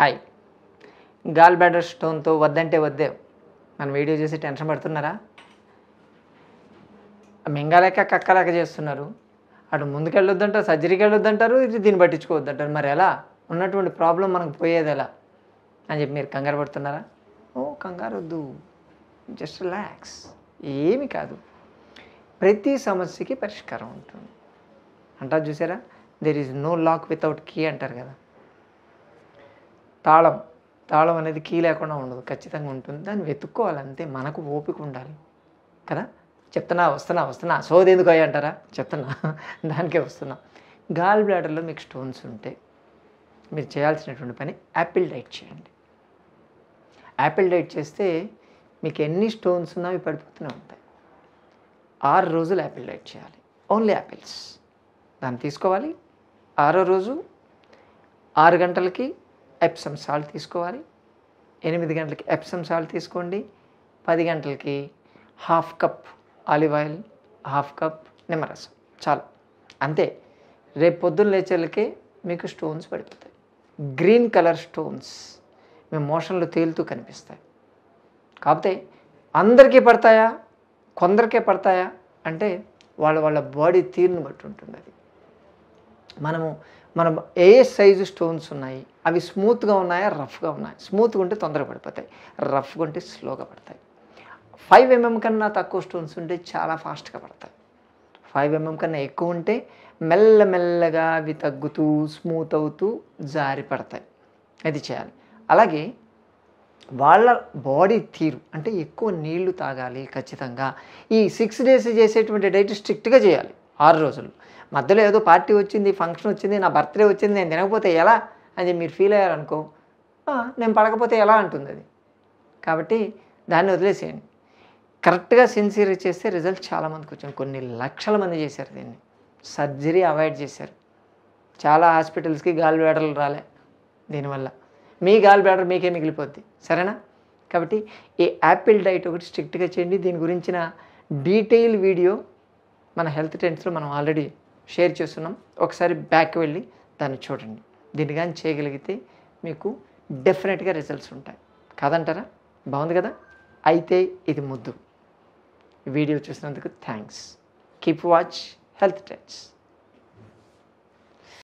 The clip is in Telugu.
హాయ్ గాల్ బ్యాడర్ స్టోన్తో వద్దంటే వద్దే మనం వీడియో చేసి టెన్షన్ పడుతున్నారా మింగలేక కక్కలేక చేస్తున్నారు అటు ముందుకెళ్ళొద్దంటారు సర్జరీకి వెళ్ళొద్దంటారు ఇది దీన్ని పట్టించుకోవద్దంటారు మరి ఎలా ఉన్నటువంటి ప్రాబ్లం మనకు పోయేది ఎలా అని చెప్పి మీరు కంగారు పడుతున్నారా ఓ కంగారు వద్దు జస్ట్ రిలాక్స్ ఏమి కాదు ప్రతి సమస్యకి పరిష్కారం ఉంటుంది అంటారు చూసారా there is no lock without key అంటారు కదా తాళం తాళం అనేది కీ లేకుండా ఉండదు ఖచ్చితంగా ఉంటుంది దాన్ని వెతుక్కోవాలి అంతే మనకు ఓపిక ఉండాలి కదా చెప్తున్నా వస్తున్నా వస్తున్నా సోది ఎందుకు అంటారా చెప్తున్నా దానికే వస్తున్నా గాల్ బ్లాడర్లో మీకు స్టోన్స్ ఉంటే మీరు చేయాల్సినటువంటి పని యాపిల్ డైట్ చేయండి యాపిల్ డైట్ చేస్తే మీకు ఎన్ని స్టోన్స్ ఉన్నా అవి పడిపోతూనే ఉంటాయి ఆరు రోజులు యాపిల్ డైట్ చేయాలి ఓన్లీ యాపిల్స్ దాన్ని తీసుకోవాలి ఆరో రోజు ఆరు గంటలకి ఎప్సమ్ సాల్ట్ తీసుకోవాలి ఎనిమిది గంటలకి ఎప్సమ్ సాల్ట్ తీసుకోండి పది గంటలకి half cup olive oil half cup నిమ్మరసం చాలు అంతే రేపు పొద్దున్న లేచేళ్ళకే మీకు స్టోన్స్ పడిపోతాయి గ్రీన్ కలర్ స్టోన్స్ మీ మోషన్లు తేలుతూ కనిపిస్తాయి కాకపోతే అందరికీ పడతాయా కొందరికే పడతాయా అంటే వాళ్ళ వాళ్ళ బాడీ తీరును బట్టి ఉంటుంది అది మనము మనం ఏ సైజు స్టోన్స్ ఉన్నాయి అవి స్మూత్గా ఉన్నాయా రఫ్గా ఉన్నాయి స్మూత్గా ఉంటే తొందరగా పడిపోతాయి రఫ్గా ఉంటే స్లోగా పడతాయి ఫైవ్ ఎంఎం కన్నా తక్కువ స్టోన్స్ ఉంటే చాలా ఫాస్ట్గా పడతాయి ఫైవ్ ఎంఎం కన్నా ఎక్కువ ఉంటే మెల్లమెల్లగా అవి తగ్గుతూ స్మూత్ అవుతూ జారి పడతాయి అది చేయాలి అలాగే వాళ్ళ బాడీ తీరు అంటే ఎక్కువ నీళ్లు తాగాలి ఖచ్చితంగా ఈ సిక్స్ డేస్ చేసేటువంటి డైట్ స్ట్రిక్ట్గా చేయాలి ఆరు రోజుల్లో మధ్యలో ఏదో పార్టీ వచ్చింది ఫంక్షన్ వచ్చింది నా బర్త్డే వచ్చింది నేను తినకపోతే ఎలా అని మీరు ఫీల్ అయ్యారనుకో నేను పడకపోతే ఎలా అంటుంది అది కాబట్టి దాన్ని వదిలేసేయండి కరెక్ట్గా సిన్సియర్ చేస్తే రిజల్ట్ చాలామందికి వచ్చింది కొన్ని లక్షల మంది చేశారు దీన్ని సర్జరీ అవాయిడ్ చేశారు చాలా హాస్పిటల్స్కి గాలి బ్యాడర్లు రాలే దీనివల్ల మీ గాలి బ్యాడర్ మీకే మిగిలిపోద్ది సరేనా కాబట్టి ఈ యాపిల్ డైట్ ఒకటి స్ట్రిక్ట్గా చేయండి దీని గురించిన డీటెయిల్ వీడియో మన హెల్త్ ట్రెండ్స్లో మనం ఆల్రెడీ షేర్ చేస్తున్నాం ఒకసారి బ్యాక్ వెళ్ళి దాన్ని చూడండి దీన్ని కానీ చేయగలిగితే మీకు డెఫినెట్గా రిజల్ట్స్ ఉంటాయి కాదంటారా బాగుంది కదా అయితే ఇది ముద్దు వీడియో చూసినందుకు thanks keep watch health tax